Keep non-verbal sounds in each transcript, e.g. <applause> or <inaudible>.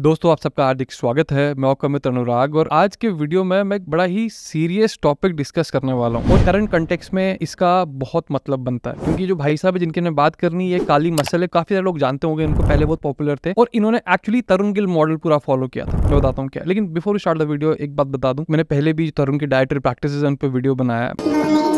दोस्तों आप सबका हार्दिक स्वागत है मैं आपका मित्र अनुराग और आज के वीडियो में मैं एक बड़ा ही सीरियस टॉपिक डिस्कस करने वाला हूँ और करंट कंटेक्स में इसका बहुत मतलब बनता है क्योंकि जो भाई साहब है मैं बात करनी ये काली मसल है काफी सारे लोग जानते होंगे इनको पहले बहुत पॉपुलर थे और इन्होंने एक्चुअली तरुण गिल मॉडल पूरा फॉलो किया था मैं बताता हूँ क्या लेकिन बिफोर स्टार्ट द वीडियो एक बात बता दूँ मैंने पहले भी तरुण की डायटरी प्रैक्टिस उन पर वीडियो बनाया है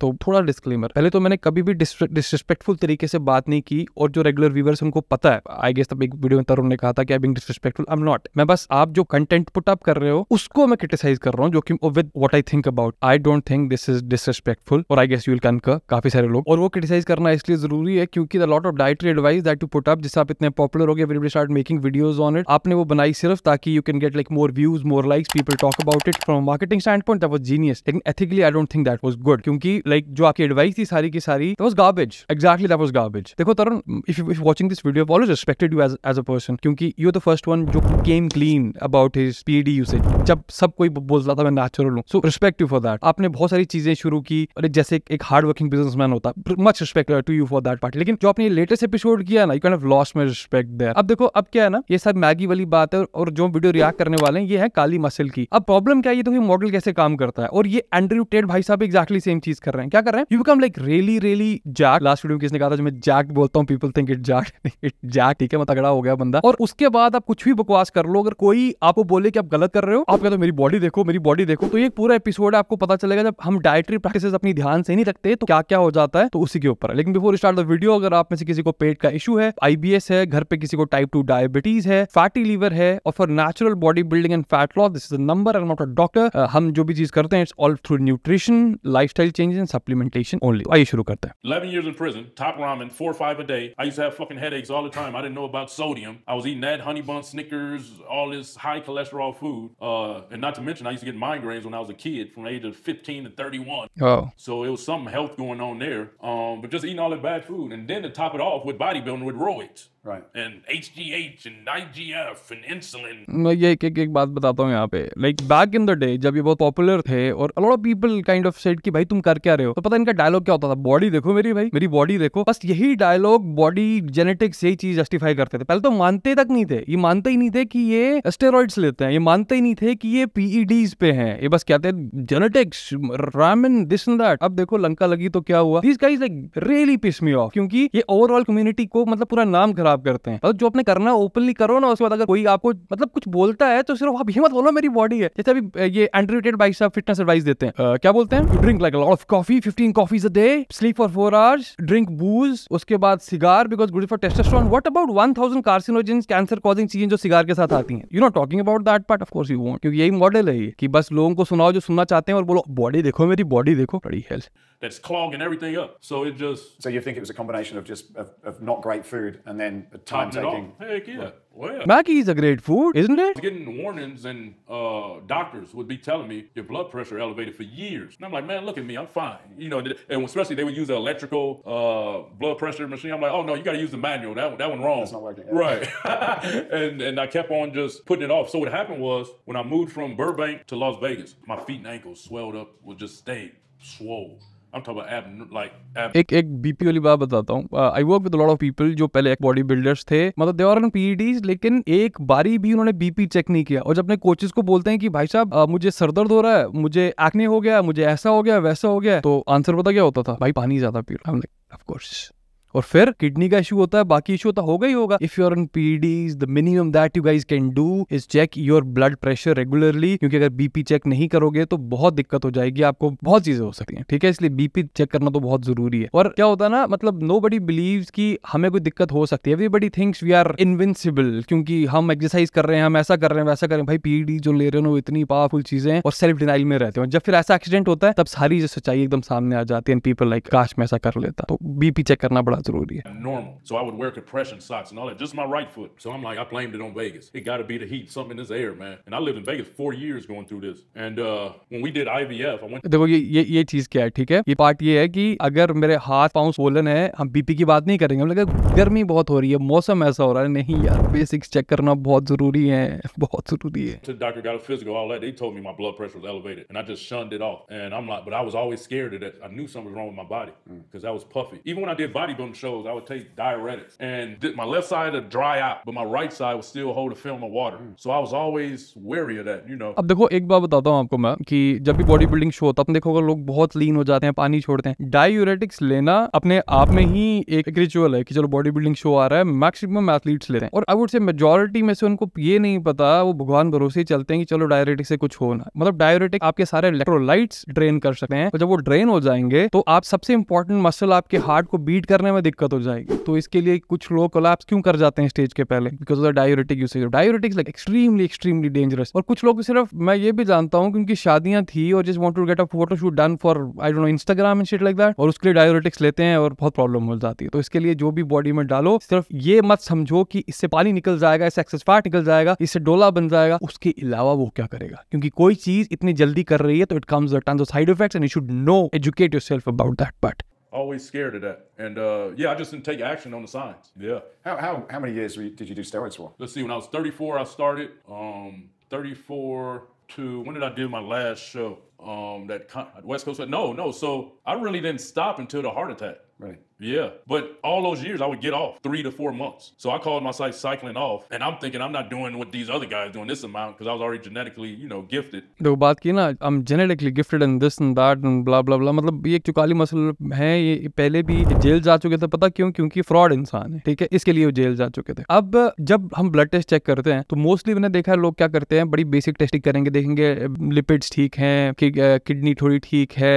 तो थोड़ा डिस्क्लेमर पहले तो मैंने कभी भी डिसरिस्पेक्टफुल तरीके से बात नहीं की और जो रेगुलर व्यूवर्स उनको पता है आई गेस तब एक वीडियो में तरुण ने कहा था कि I being disrespectful I am not मैं बस आप जो कंटेंट पुट अप कर रहे हो उसको मैं क्रिटिसाइज कर रहा हूँ जो कि with what I think about I don't think this is disrespectful और I guess you will concur काफी सारे लोग और वो क्रिटिसाइज करना इसलिए जरूरी है क्योंकि the lot of dietary advice that to put up जिससे आप इतने पॉपुलर हो गए start making videos on it आपने वो बनाई सिर्फ ताकि you can get like more views more likes people talk about it from marketing stand point that was genius लेकिन ethically I don't think that was good क्योंकि like जो आपकी advice थी सारी की सारी that was garbage exactly that was garbage देखो Tarun if you watching this video always respected you as as a person क्योंकि यू द फर्स्ट वन जो came clean about his PD usage जब सब कोई बोल रहा था मैं नेचुरल हूं so respect you for that आपने बहुत सारी चीजें शुरू की और जैसे एक हार्ड वर्किंग बिजनेसमैन होता much respect to you for that party लेकिन जो आपने लेटेस्ट एपिसोड किया ना you can have lost my respect there अब देखो अब क्या है ना ये सब मैगी वाली बात है और जो वीडियो रिएक्ट करने वाले हैं ये है काली मसल की अब प्रॉब्लम क्या है ये तो मॉडल कैसे काम करता है और ये एंड्रयू टेट भाई साहब एग्जैक्टली सेम चीज कर रहे हैं रहे हैं क्या कर रहे हैं you become like really really jack last video में किसने कहा था जो मैं जैक बोलता हूँ people think it jack it jack ठीक है मैं मतलब तगड़ा हो गया बंदा और उसके बाद आप कुछ भी बकवास कर लो अगर कोई आपको बोले कि आप गलत कर रहे हो आप कहते हो मेरी बॉडी देखो मेरी बॉडी देखो तो ये पूरा एपिसोड है आपको पता चलेगा जब हम डायट्री प्रैक्टिस अपनी ध्यान से नहीं रखते तो क्या क्या हो जाता है तो उसी के ऊपर लेकिन बिफोर स्टार्ट द वीडियो अगर आप में से किसी को पेट का इशू है आईबीएस है घर पे किसी को टाइप टू डायबिटीज है फैटी लीवर है और for natural body building and fat loss this is number and not a doctor हम जो भी चीज करते हैं it's all through nutrition life style changes supplementation only. you should look at that? 11 years in prison, top ramen, four or five a day. I used to have fucking headaches all the time. I didn't know about sodium. I was eating that honey bun, Snickers, all this high cholesterol food. Uh, and not to mention, I used to get migraines when I was a kid, from the age of 15 to 31. Oh. So it was something health going on there. Um, but just eating all that bad food, and then to top it off with bodybuilding with roids. Right. And HGH and IGF and insulin. मैं ये एक एक बात बताता हूँ यहाँ पे like back in the day जब ये बहुत पॉपुलर थे और a lot of people kind of said कि भाई तुम कर क्या रहे हो तो पता इनका डायलॉग क्या होता था बॉडी देखो मेरी भाई मेरी बॉडी देखो बस यही डायलॉग बॉडी जेनेटिक्स यही चीज जस्टिफाई करते थे पहले तो मानते तक नहीं थे ये मानते ही नहीं थे कि ये स्टेरॉइड्स लेते हैं ये मानते ही नहीं थे कि ये पीईडीज e पे है ये बस कहते हैं जेनेटिक्स रामन दिस दैट अब देखो लंका लगी तो क्या हुआ this like really piss me off क्योंकि ये ओवरऑल कम्युनिटी को मतलब पूरा नाम खराब खराब करते हैं मतलब जो अपने करना है ओपनली करो ना उसके बाद अगर कोई आपको मतलब कुछ बोलता है तो सिर्फ आप ये मत बोलो मेरी बॉडी है जैसे अभी ये एंड्रेटेड बाइक साहब फिटनेस एडवाइस देते हैं क्या बोलते हैं drink like of coffee fifteen coffees a day sleep for four hours drink booze उसके बाद cigar because good for testosterone what about one thousand carcinogen cancer causing चीजें जो सिगार के साथ आती हैं you not talking about that part of course you want क्योंकि यही मॉडल है कि बस लोगों को सुनाओ जो सुनना चाहते हैं और बोलो बॉडी देखो मेरी बॉडी देखो बड़ी health that's clogging everything up. So it just. So you think it was a combination of just of, of not great food and then the time taking. Heck yeah. Right. Well, Maggie a great food, isn't it? Getting warnings and uh, doctors would be telling me your blood pressure elevated for years, and I'm like, man, look at me, I'm fine. You know, and especially they would use an electrical uh, blood pressure machine. I'm like, oh no, you got to use the manual. That that one wrong. That's not working. Right. <laughs> and and I kept on just putting it off. So what happened was when I moved from Burbank to Las Vegas, my feet and ankles swelled up, would just stay swollen. I'm talking about ab, like ab. एक एक BP वाली बात बताता हूँ I work with lot of people जो पहले body builders थे मतलब दे आर पीईडीज लेकिन एक बारी भी उन्होंने बीपी चेक नहीं किया और जब अपने कोचेस को बोलते हैं कि भाई साहब uh, मुझे सर दर्द हो रहा है मुझे एक्ने हो गया मुझे ऐसा हो गया वैसा हो गया तो आंसर पता क्या होता था भाई पानी ज्यादा पी रहा हूँ ऑफ कोर्स और फिर किडनी का इशू होता है बाकी इशू तो होगा ही होगा if you are on PDs the minimum that you guys can do is check your blood pressure regularly क्योंकि अगर बीपी चेक नहीं करोगे तो बहुत दिक्कत हो जाएगी आपको बहुत चीजें हो सकती हैं ठीक है इसलिए बीपी चेक करना तो बहुत जरूरी है और क्या होता है ना मतलब नो बडी बिलीव की हमें कोई दिक्कत हो सकती है everybody thinks we are invincible क्योंकि हम एक्सरसाइज कर रहे हैं हम ऐसा कर रहे हैं वैसा कर रहे हैं भाई पीडी e जो ले रहे हो इतनी पावरफुल चीजें और सेल्फ डिनाइल में रहते हैं जब फिर ऐसा एक्सीडेंट होता है तब सारी जो सच्चाई एकदम सामने आ जाती है पीपल लाइक काश में ऐसा कर लेता तो बीपी चेक करना बड़ा Normal. So I would wear compression socks and all that, just my right foot. So I'm like, I blamed it on Vegas. It got to be the heat, something in this air, man. And I lived in Vegas four years going through this. And uh, when we did IVF, I went. देखो ये ये ये चीज क्या है ठीक है ये पार्ट ये है कि अगर मेरे हाथ पांव सोलन है हम बीपी की बात नहीं करेंगे हम लगे गर्मी बहुत हो रही है मौसम ऐसा हो रहा है नहीं यार बेसिक्स चेक करना बहुत जरूरी है <laughs> बहुत जरूरी है to the doctor got a physical all that they told me my blood pressure was elevated and I just shunned it off and I'm like but I was always scared of that I knew something was wrong with my body because mm. I was puffy even when I did bodybuilding film shows, I would take diuretics, and th- my left side would dry out, but my right side would still hold a film of water. Hmm. So I was always wary of that, you know. अब देखो एक बार बताता हूँ आपको मैं कि जब भी बॉडी बिल्डिंग शो होता है तो देखोगे लोग बहुत लीन हो जाते हैं पानी छोड़ते हैं डायूरेटिक्स लेना अपने आप में ही एक, रिचुअल है कि चलो बॉडी बिल्डिंग शो आ रहा है मैक्सिमम एथलीट्स लेते हैं और आई वुड से मेजोरिटी में से उनको ये नहीं पता वो भगवान भरोसे चलते हैं कि चलो डायरेटिक से कुछ होना मतलब डायरेटिक आपके सारे इलेक्ट्रोलाइट ड्रेन कर सकते हैं और जब वो ड्रेन हो जाएंगे तो आप सबसे इंपॉर्टेंट मसल आपके हार्ट को बीट करने में में दिक्कत हो जाएगी तो इसके लिए कुछ लोग कोलैप्स क्यों कर जाते हैं स्टेज के पहले because of the diuretic usage diuretics like extremely extremely dangerous और कुछ लोग सिर्फ मैं ये भी जानता हूँ क्योंकि शादियां थी और just want to get a photo shoot done for I डोट know Instagram and shit like that और उसके लिए डायोरेटिक्स लेते हैं और बहुत प्रॉब्लम हो जाती है तो इसके लिए जो भी बॉडी में डालो सिर्फ ये मत समझो कि इससे पानी निकल जाएगा इससे एक्सेस फैट निकल जाएगा इससे डोला बन जाएगा उसके अलावा वो क्या करेगा क्योंकि कोई चीज इतनी जल्दी कर रही है तो it comes the ton side effects and you should know educate yourself about that part always scared of that. And uh, yeah, I just didn't take action on the signs. Yeah. How, how, how many years did you do steroids for? Let's see, when I was 34, I started. Um, 34 to when did I do my last show? Um, that con- West Coast. No, no. So I really didn't stop until the heart attack. Right. Yeah. But all those years, I would get off three to four months. So I called my site cycling off. And I'm thinking I'm not doing what these other guys doing this amount because I was already genetically, you know, gifted. जो बात की ना I'm genetically gifted gifted this and that and blah blah blah. मतलब ये एक चुकाली muscle है ये पहले भी जेल जा चुके थे पता क्यों क्योंकि फ्रॉड इंसान है ठीक है इसके लिए वो जेल जा चुके थे अब जब हम ब्लड टेस्ट चेक करते हैं तो मोस्टली मैंने देखा है लोग क्या करते हैं बड़ी बेसिक टेस्टिंग करेंगे देखेंगे लिपिड्स ठीक हैं किडनी थोड़ी ठीक है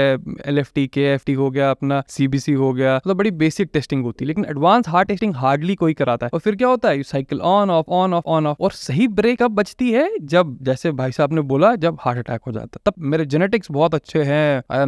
L F T K F T हो गया अपना सी बी सी हो गया मतलब बड़ी एक बेसिक टेस्टिंग होती है लेकिन एडवांस हार्ट टेस्टिंग हार्डली कोई कराता है और फिर क्या होता है cycle on off on off on off और सही ब्रेक अब बचती है जब जैसे भाई साहब ने बोला जब हार्ट अटैक हो जाता तब मेरे जेनेटिक्स बहुत अच्छे हैं आई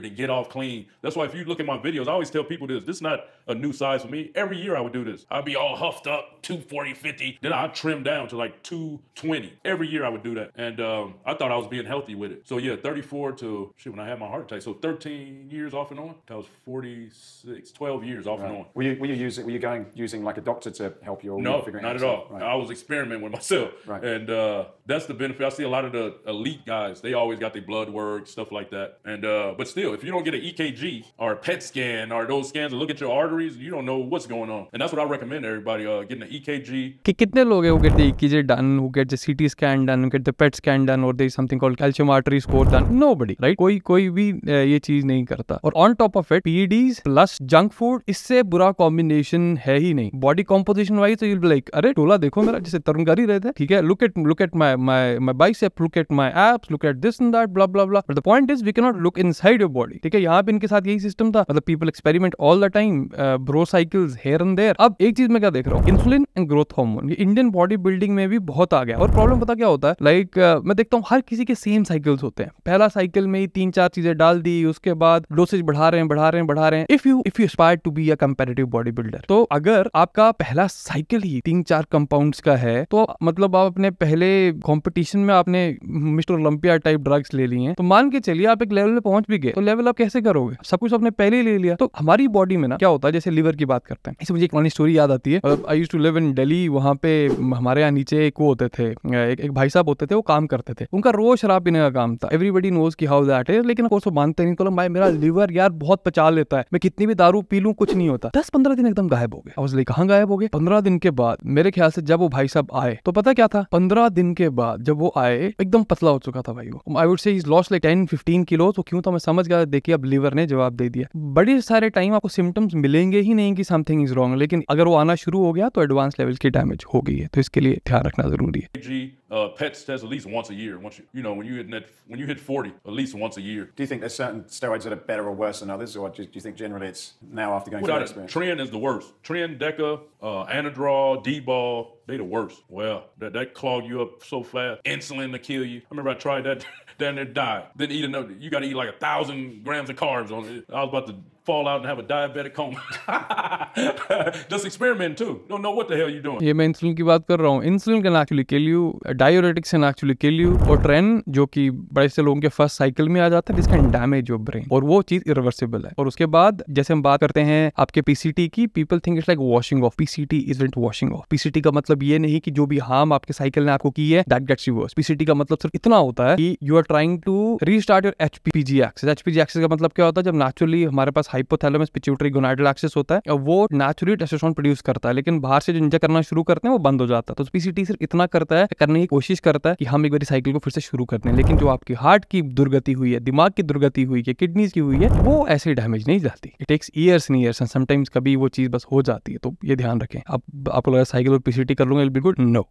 To get off clean. That's why if you look at my videos, I always tell people this. This is not a new size for me. Every year I would do this. I'd be all huffed up, 240, 50. Then I'd trim down to like 220. Every year I would do that. And um, I thought I was being healthy with it. So yeah, 34 to, shit, when I had my heart attack. So 13 years off and on. That was 46, 12 years off right. and on. Were you, were you using, were you going, using like a doctor to help you? no, not at all. Right. I was experimenting with <laughs> myself. Right. And uh, that's the benefit. I see a lot of the elite guys, they always got their blood work, stuff like that. And, uh, but still, still, if you don't get an EKG or a PET scan or those scans and look at your arteries, you don't know what's going on. And that's what I recommend everybody uh, getting an EKG. कि कितने लोग हैं वो get the EKG done, who get the CT scan done, who get the PET scan done, or there is something called calcium artery score done. Nobody, right? कोई कोई भी ये चीज नहीं करता. और on top of it, PEDs plus junk food इससे बुरा combination है ही नहीं. Body composition wise, तो you'll be like, अरे टोला देखो मेरा जैसे तरुणगारी गारी रहता है, ठीक है? Look at look at my my my bicep, look at my abs, look at this and that, blah blah blah. But the point is, we cannot look inside your body ठीक है यहाँ पे इनके साथ यही सिस्टम था मतलब people experiment all the time bro cycles here and there अब एक चीज मैं क्या देख रहा हूँ इंसुलिन एंड ग्रोथ हार्मोन ये इंडियन बॉडी बिल्डिंग में भी बहुत आ गया और प्रॉब्लम पता क्या होता है लाइक like, uh, मैं देखता हूँ हर किसी के सेम साइकिल्स होते हैं पहला साइकिल में ही तीन चार चीजें डाल दी उसके बाद डोसेज बढ़ा रहे हैं बढ़ा रहे हैं बढ़ा रहे हैं if you if you aspire to be a competitive body builder तो अगर आपका पहला साइकिल ही तीन चार कंपाउंड्स का है तो मतलब आप अपने पहले कॉम्पिटिशन में आपने मिस्टर ओलंपिया टाइप ड्रग्स ले ली हैं तो मान के चलिए आप एक लेवल पे पहुंच भी गए तो लेवल अप कैसे करोगे सब कुछ तो आपने पहले ले लिया तो हमारी बॉडी में ना क्या होता है जैसे लिवर की बात करते हैं इसे मुझे एक पुरानी स्टोरी याद आती है I use to live in Delhi वहाँ पे हमारे यहाँ नीचे एक वो होते थे एक, एक भाई साहब होते थे वो काम करते थे उनका रोज शराब पीने का काम था एवरीबडी नोज की हाउ दैट इज लेकिन कोर्स वो मानते नहीं तो भाई मेरा लिवर यार बहुत पचा लेता है मैं कितनी भी दारू पी लू कुछ नहीं होता दस पंद्रह दिन एकदम गायब हो गए और उसने कहाँ गायब हो गए पंद्रह दिन के बाद मेरे ख्याल से जब वो भाई साहब आए तो पता क्या था पंद्रह दिन के बाद जब वो आए एकदम पतला हो चुका था भाई वो I would say is loss like ten fifteen kilo तो क्यों था तो मैं समझ समझ गया देखिए अब लीवर ने जवाब दे दिया बड़े सारे टाइम आपको सिम्टम्स मिलेंगे ही नहीं कि समथिंग इज रॉन्ग लेकिन अगर वो आना शुरू हो गया तो एडवांस लेवल की डैमेज हो गई है तो इसके लिए ध्यान रखना जरूरी है Uh, pets test at least once a year. Once you, you know, when you hit net, when you hit 40, at least once a year. Do you think there's certain steroids that are better or worse than others, or do, you think generally it's now after going Without through experience? trend is the worst. trend Deca, uh, Anadrol, D-ball, they the worst. Well, that that clog you up so fast. Insulin to kill you. I remember I tried that. down there die. Then eat another. You got to eat like a thousand grams of carbs on it. I was about to fall out and have a diabetic coma. <laughs> Just experiment too. You don't know what the hell you're doing. ये मैं insulin की बात कर रहा हूँ insulin can actually kill you diuretic can actually kill you और tren जो कि बड़े से लोगों के फर्स्ट साइकिल में आ जाता है this can damage your brain और वो चीज इरिवर्सिबल है और उसके बाद जैसे हम बात करते हैं आपके पीसीटी की people think it's like washing off PCT is it washing off PCT का मतलब ये नहीं कि जो भी हार्म आपके साइकिल ने आपको की है दैट गेट्स रिवर्स पीसीटी का मतलब सिर्फ इतना होता है कि you are trying to restart your HPG axis HPG axis का मतलब क्या होता है जब नेचुरली हमारे पास हाइपोथैलेमस पिच्यूटरी गोनाइडल एक्सेस होता है वो नेचुरली टेस्टोस्टेरोन प्रोड्यूस करता है लेकिन बाहर से जो इंजेक्ट करना शुरू करते हैं वो बंद हो जाता है तो पीसीटी सिर्फ इतना करता है करने की कोशिश करता है कि हम एक बार साइकिल को फिर से शुरू करते हैं लेकिन जो आपकी हार्ट की दुर्गति हुई है दिमाग की दुर्गति हुई है किडनीज की हुई है वो ऐसे डैमेज नहीं जाती it takes years and years and sometimes कभी वो चीज बस हो जाती है तो ये ध्यान रखें आप आपको लगा साइकिल और पीसीटी कर लूंगा बिल्कुल no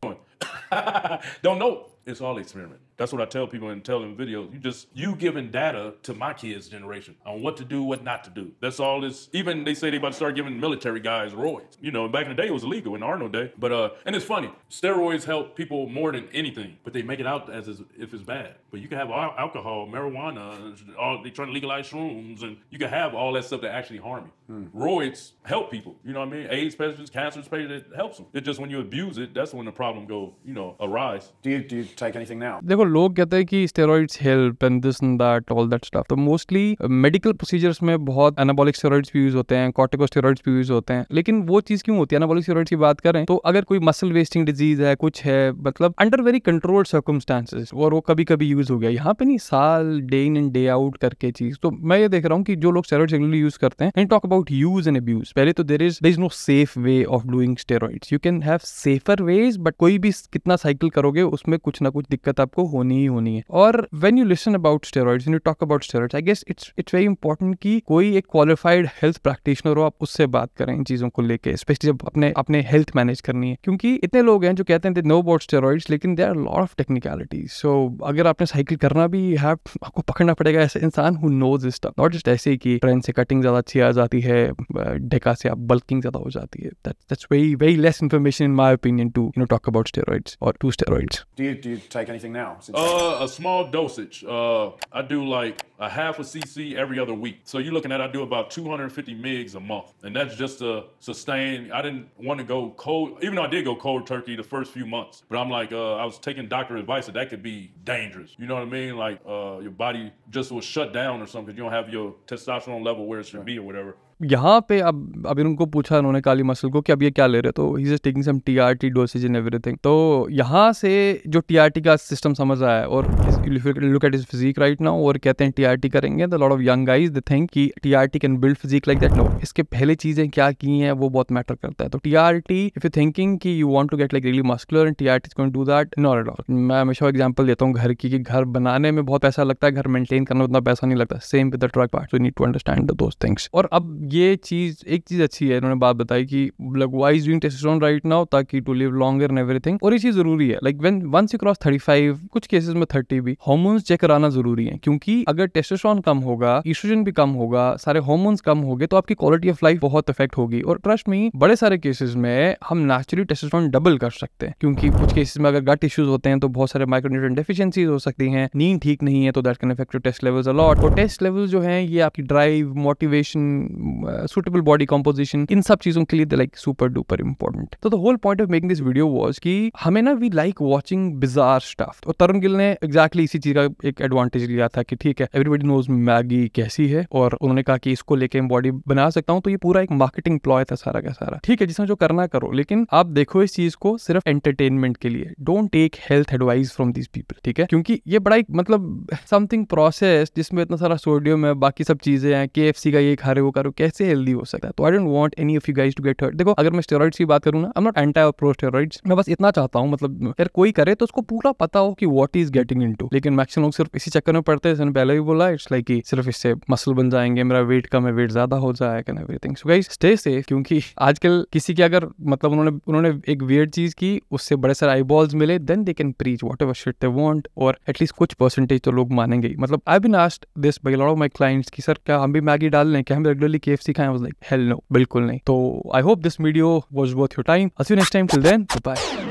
don't know It's all experiment. That's what I tell people and tell them videos. You just you giving data to my kids' generation on what to do, what not to do. That's all this. Even they say they about to start giving military guys roids. You know, back in the day it was illegal in the Arnold day. But uh, and it's funny. Steroids help people more than anything, but they make it out as if it's bad. But you can have al- alcohol, marijuana, all they trying to legalize shrooms, and you can have all that stuff that actually harm you. Hmm. Roids help people. You know what I mean? AIDS patients, cancer patients, it helps them. It's just when you abuse it, that's when the problem go, you know, arise. Do you do you take anything now? देखो लोग कहते हैं कि steroids help and this and that all that stuff. तो mostly medical procedures में बहुत anabolic steroids भी use होते हैं, corticosteroids भी use होते हैं. लेकिन वो चीज़ क्यों होती है? anabolic steroids की बात करें तो अगर कोई muscle wasting disease है, कुछ है, मतलब under very controlled circumstances और वो कभी कभी use हो गया. यहाँ पे नहीं साल day in and day out करके चीज़. तो मैं ये देख रहा हूँ कि जो लोग steroids regularly use करते हैं, and talk about use and abuse. पहले तो there is there is no safe way of doing steroids. You can have safer ways, but कोई भी कितना cycle करोगे उसमें कुछ कुछ ना कुछ दिक्कत आपको होनी ही होनी है और when you listen about steroid you talk about steroid I guess it's it's very important कि कोई एक क्वालिफाइड हेल्थ प्रैक्टिशनर हो आप उससे बात करें इन चीज़ों को लेकर स्पेशली जब अपने अपने हेल्थ मैनेज करनी है क्योंकि इतने लोग हैं जो कहते हैं नो अबाउट स्टेरॉइड लेकिन they are lot of technicality so अगर आपने साइकिल करना भी है आपको पकड़ना पड़ेगा ऐसे इंसान who know this stuff not just ऐसे कि ट्रेन से कटिंग ज़्यादा अच्छी आ जाती है डेका से आप बल्किंग ज़्यादा हो जाती है that's very very less information in my opinion to you know talk about steroid और to steroid you take anything now? Uh, a small dosage. Uh, I do like a half a cc every other week. So you're looking at I do about 250 migs a month, and that's just to sustain. I didn't want to go cold, even though I did go cold turkey the first few months. But I'm like, uh, I was taking doctor advice that that could be dangerous. You know what I mean? Like uh, your body just will shut down or something because you don't have your testosterone level where it should right. be or whatever. यहाँ पे अब अभी उनको पूछा उन्होंने काली muscle को कि अब ये क्या ले रहे तो he is taking some T R T dosage in thing तो यहाँ से जो टी आर टी का सिस्टम समझ आया है और look at is physique right now और कहते हैं टी आर टी करेंगे the lot of young guys the think की T R T can build physique like that no इसके पहले चीज़ें क्या की हैं वो बहुत मैटर करता है तो T R T if you thinking की you want to get like really muscular and T R T do that not at all मैं हमेशा एग्जाम्पल देता हूँ घर की कि घर बनाने में बहुत पैसा लगता है घर मेंटेन करना उतना पैसा नहीं लगता same with the truck part you need to understand those things और अब ये चीज एक चीज अच्छी है इन्होंने बात बताई कि like why is doing testosterone right now ताकि to live longer and everything और ये चीज जरूरी है like when once you cross five कुछ केसेस में थर्टी भी हॉर्मोन्स चेक कराना जरूरी है क्योंकि अगर टेस्टोस्टेरोन कम होगा ईस्ट्रोजन भी कम होगा सारे हार्मोन्स कम गए तो आपकी क्वालिटी ऑफ लाइफ बहुत इफेक्ट होगी और ट्रस्ट में बड़े सारे केसेस में हम नेचुरली टेस्टोस्टेरोन डबल कर सकते हैं क्योंकि कुछ केसेस में अगर गट इश्यूज होते हैं तो बहुत सारे माइक्रोन्यूट्रिएंट डेफिशिएंसीज हो सकती हैं नींद ठीक नहीं है तो that can effect your test levels a lot और टेस्ट लेवल्स जो है ये आपकी drive motivation suitable body composition इन सब चीजों के लिए लाइक सुपर डुपर इंपॉर्टेंट तो the whole point of making this video was की हमें ना we like watching bizarre stuff और तरुण गिल ने एग्जैक्टली exactly इसी चीज का एक एडवांटेज लिया था कि ठीक है एवरीबडी नोज मैगी कैसी है और उन्होंने कहा कि इसको लेके बॉडी बना सकता हूँ तो ये पूरा एक मार्केटिंग प्लॉय था सारा का सारा ठीक है जिसमें जो करना करो लेकिन आप देखो इस चीज को सिर्फ एंटरटेनमेंट के लिए don't take health advice from this people ठीक है क्योंकि ये बड़ा एक मतलब समथिंग प्रोसेस जिसमें इतना सारा सोडियम है बाकी सब चीजें हैं के का ये खा रहे वो करो कैसे कैसे हेल्दी हो सकता है तो I don't want any of you guys to get hurt देखो अगर मैं स्टेरॉइड्स की बात करूँ ना I am not anti pro steroids मैं बस इतना चाहता हूँ मतलब अगर कोई करे तो उसको पूरा पता हो कि वॉट इज गेटिंग इन लेकिन मैक्सिम लोग सिर्फ इसी चक्कर में पड़ते हैं इसने पहले भी बोला इट्स लाइक like सिर्फ इससे मसल बन जाएंगे मेरा वेट कम है वेट ज्यादा हो जाएगा and everything so guys stay safe क्योंकि आजकल किसी की अगर मतलब उन्होंने उन्होंने एक वियर्ड चीज की उससे बड़े सारे आई बॉल्स मिले then they can preach whatever shit they want और एटलीस्ट कुछ परसेंटेज तो लोग मानेंगे मतलब I been asked this by lot of my clients की सर क्या हम भी मैगी डाल लें क्या हम रेगुलरली के एफ सी खाएं लाइक हेल नो बिल्कुल नहीं तो I hope this video was worth your time us next time till then bye